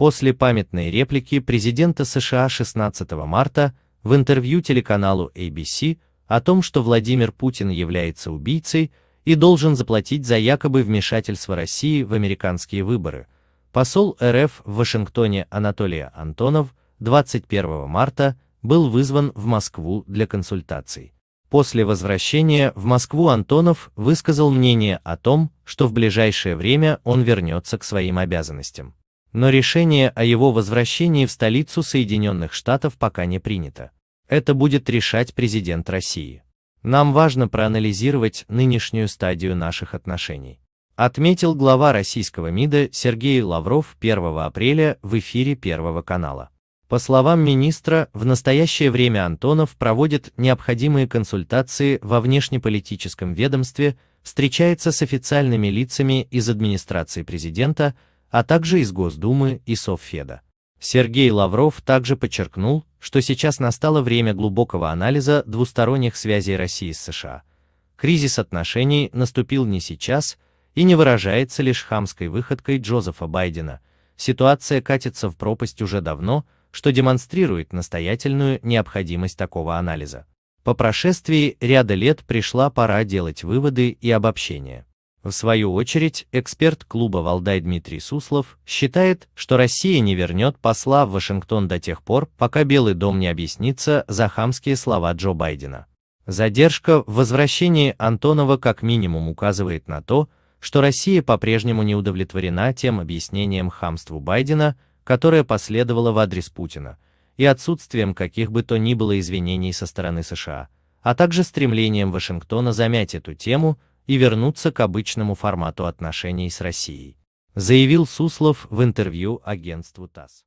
После памятной реплики президента США 16 марта в интервью телеканалу ABC о том, что Владимир Путин является убийцей и должен заплатить за якобы вмешательство России в американские выборы, посол РФ в Вашингтоне Анатолий Антонов 21 марта был вызван в Москву для консультаций. После возвращения в Москву Антонов высказал мнение о том, что в ближайшее время он вернется к своим обязанностям. Но решение о его возвращении в столицу Соединенных Штатов пока не принято. Это будет решать президент России. Нам важно проанализировать нынешнюю стадию наших отношений. Отметил глава российского МИДа Сергей Лавров 1 апреля в эфире Первого канала. По словам министра, в настоящее время Антонов проводит необходимые консультации во внешнеполитическом ведомстве, встречается с официальными лицами из администрации президента, а также из Госдумы и Совфеда. Сергей Лавров также подчеркнул, что сейчас настало время глубокого анализа двусторонних связей России с США. Кризис отношений наступил не сейчас и не выражается лишь хамской выходкой Джозефа Байдена. Ситуация катится в пропасть уже давно, что демонстрирует настоятельную необходимость такого анализа. По прошествии ряда лет пришла пора делать выводы и обобщения. В свою очередь, эксперт клуба «Валдай» Дмитрий Суслов считает, что Россия не вернет посла в Вашингтон до тех пор, пока Белый дом не объяснится за хамские слова Джо Байдена. Задержка в возвращении Антонова как минимум указывает на то, что Россия по-прежнему не удовлетворена тем объяснением хамству Байдена, которое последовало в адрес Путина, и отсутствием каких бы то ни было извинений со стороны США, а также стремлением Вашингтона замять эту тему, и вернуться к обычному формату отношений с Россией, заявил Суслов в интервью агентству ТАСС.